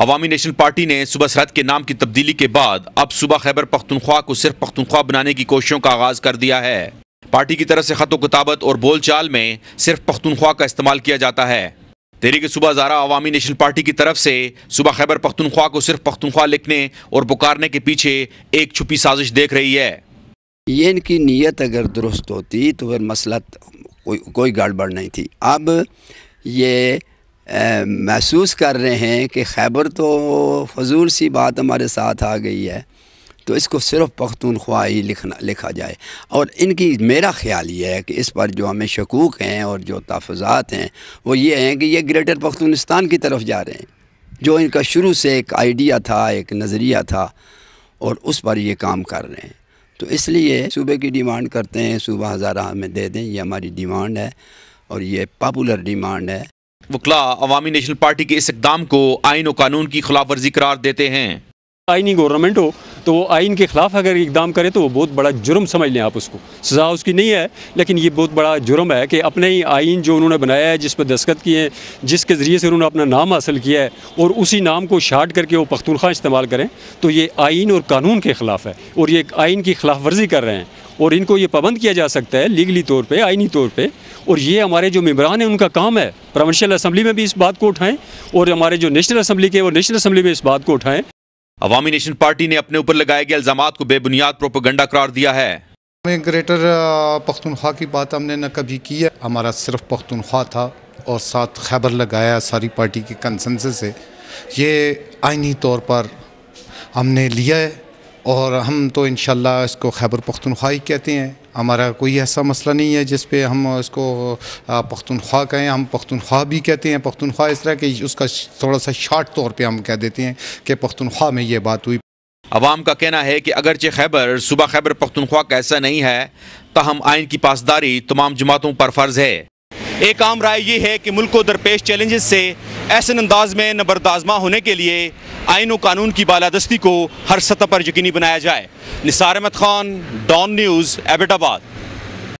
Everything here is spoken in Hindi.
अवामी नेशनल पार्टी ने सुबह सरहद के नाम की तब्दीली के बाद अब सुबह खैबर पख्तनख्वा को सिर्फ पख्तनख्वा बनाने की कोशिशों का आगाज कर दिया है पार्टी की तरफ से खत कताबत और बोलचाल में सिर्फ पख्तनख्वा का इस्तेमाल किया जाता है तेरी के सुबह जारा अवामी नेशनल पार्टी की तरफ से सुबह खैबर पख्तनख्वा को सिर्फ पख्तनख्वा लिखने और पुकारने के पीछे एक छुपी साजिश देख रही है ये इनकी नीयत अगर दुरुस्त होती तो फिर मसला कोई गड़बड़ नहीं थी अब ये महसूस कर रहे हैं कि खैबर तो फजूल सी बात हमारे साथ आ गई है तो इसको सिर्फ पख्तूनख्वा ही लिखना लिखा जाए और इनकी मेरा ख्याल ये है कि इस पर जो हमें शकूक हैं और जो तहफ़ात हैं वो ये हैं कि ये ग्रेटर पख्तूनस्तान की तरफ जा रहे हैं जो इनका शुरू से एक आइडिया था एक नज़रिया था और उस पर ये काम कर रहे हैं तो इसलिए सूबे की डिमांड करते हैं सूबा हज़ारा हमें दे दें ये हमारी डिमांड है और ये पॉपुलर डिमांड है वकला अवामी नेशनल पार्टी के इस इकदाम को आइन और कानून की खिलाफ वर्जी करार देते हैं आइनी गवर्नमेंट हो तो वो आइन के ख़िलाफ़ अगर इकदाम करे तो वो बहुत बड़ा जुर्म समझ लें आप उसको सज़ा उसकी नहीं है लेकिन ये बहुत बड़ा जुर्म है कि अपने ही आइन जो उन्होंने बनाया है जिस पर दस्खत किए हैं जिसके ज़रिए से उन्होंने अपना नाम हासिल किया है और उसी नाम को शार्ट करके वो पख्तूनख्वा इस्तेमाल करें तो ये आइन और कानून के ख़िलाफ़ है और ये आइन की खिलाफ वर्जी कर रहे हैं और इनको ये पाबंद किया जा सकता है लीगली तौर पे आइनी तौर पे और ये हमारे जो मम्बरान हैं उनका काम है प्रोविंशियल असम्बली में भी इस बात को उठाएं और हमारे जो नेशनल असम्बली के वो नेशनल असम्बली में इस बात को उठाएं अवामी नेशन पार्टी ने अपने ऊपर लगाए गए इल्जाम को बेबुनियाद प्रोपोगंडा करार दिया है हमें ग्रेटर पख्तनख्वा की बात हमने न कभी की है हमारा सिर्फ पख्तनख्वा था और साथ खैबर लगाया सारी पार्टी के कंसनस से ये आइनी तौर पर हमने लिया है और हम तो इन इसको खैबर पख्तनख्वा ही कहते हैं हमारा कोई ऐसा मसला नहीं है जिस पर हम इसको पख्तनख्वा कहें हम पख्तनख्वा भी कहते हैं पख्तनख्वा इस तरह कि उसका थोड़ा सा शार्ट तौर पर हम कह देते हैं कि पख्तनख्वा में ये बात हुई अवाम का कहना है कि अगरचे खैबर सुबह खैबर पख्तनख्वा का ऐसा नहीं है तहम आइन की पासदारी तमाम जमातों पर फ़र्ज़ है एक आम राय ये है कि मुल्क को दरपेश चैलेंजेस से ऐसे अंदाज में नबरदाजमा होने के लिए आइन कानून की बालादस्ती को हर सतह पर यकीनी बनाया जाए निसार अहमद खान डॉन न्यूज़ एबटाबाद